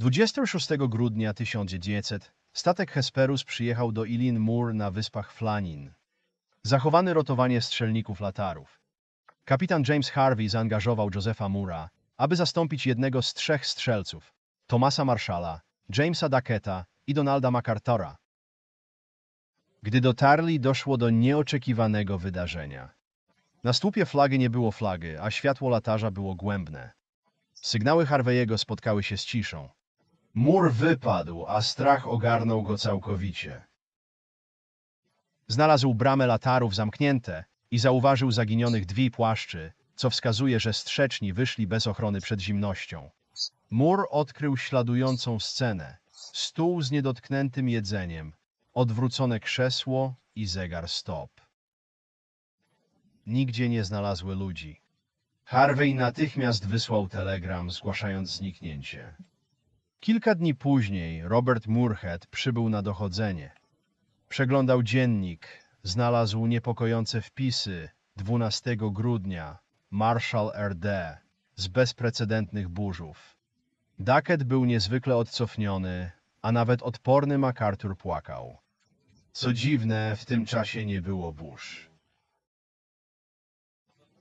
26 grudnia 1900 statek Hesperus przyjechał do Ilin Mur na wyspach Flanin. Zachowany rotowanie strzelników latarów. Kapitan James Harvey zaangażował Josepha Mura, aby zastąpić jednego z trzech strzelców, Tomasa Marszala, Jamesa Daketa i Donalda MacArthur'a. Gdy dotarli, doszło do nieoczekiwanego wydarzenia. Na słupie flagi nie było flagi, a światło latarza było głębne. Sygnały Harvey'ego spotkały się z ciszą. Mur wypadł, a strach ogarnął go całkowicie. Znalazł bramy latarów zamknięte i zauważył zaginionych dwie płaszczy, co wskazuje, że strzeczni wyszli bez ochrony przed zimnością. Mur odkrył śladującą scenę. Stół z niedotkniętym jedzeniem, odwrócone krzesło i zegar stop. Nigdzie nie znalazły ludzi. Harvey natychmiast wysłał telegram zgłaszając zniknięcie. Kilka dni później Robert Murhead przybył na dochodzenie. Przeglądał dziennik, znalazł niepokojące wpisy 12 grudnia Marshall R.D. z bezprecedentnych burzów. Duckett był niezwykle odcofniony, a nawet odporny MacArthur płakał. Co dziwne, w tym czasie nie było burz.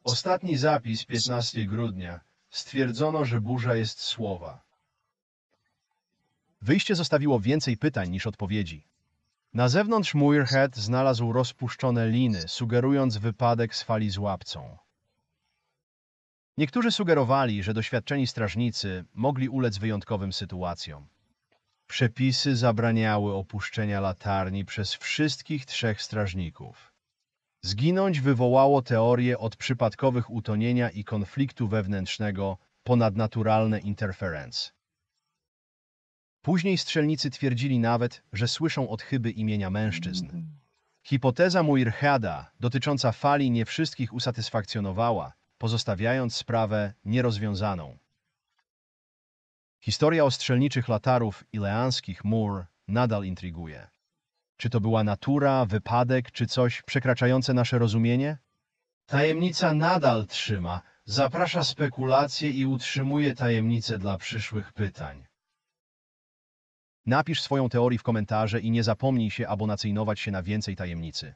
Ostatni zapis 15 grudnia stwierdzono, że burza jest słowa. Wyjście zostawiło więcej pytań niż odpowiedzi. Na zewnątrz Muirhead znalazł rozpuszczone liny, sugerując wypadek z fali z łapcą. Niektórzy sugerowali, że doświadczeni strażnicy mogli ulec wyjątkowym sytuacjom. Przepisy zabraniały opuszczenia latarni przez wszystkich trzech strażników. Zginąć wywołało teorię od przypadkowych utonienia i konfliktu wewnętrznego ponadnaturalne interference. Później strzelnicy twierdzili nawet, że słyszą od chyby imienia mężczyzn. Hipoteza Muirheada dotycząca fali nie wszystkich usatysfakcjonowała, pozostawiając sprawę nierozwiązaną. Historia o strzelniczych latarów i mur nadal intriguje. Czy to była natura, wypadek, czy coś przekraczające nasze rozumienie? Tajemnica nadal trzyma, zaprasza spekulacje i utrzymuje tajemnicę dla przyszłych pytań. Napisz swoją teorię w komentarze i nie zapomnij się abonacyjnować się na więcej tajemnicy.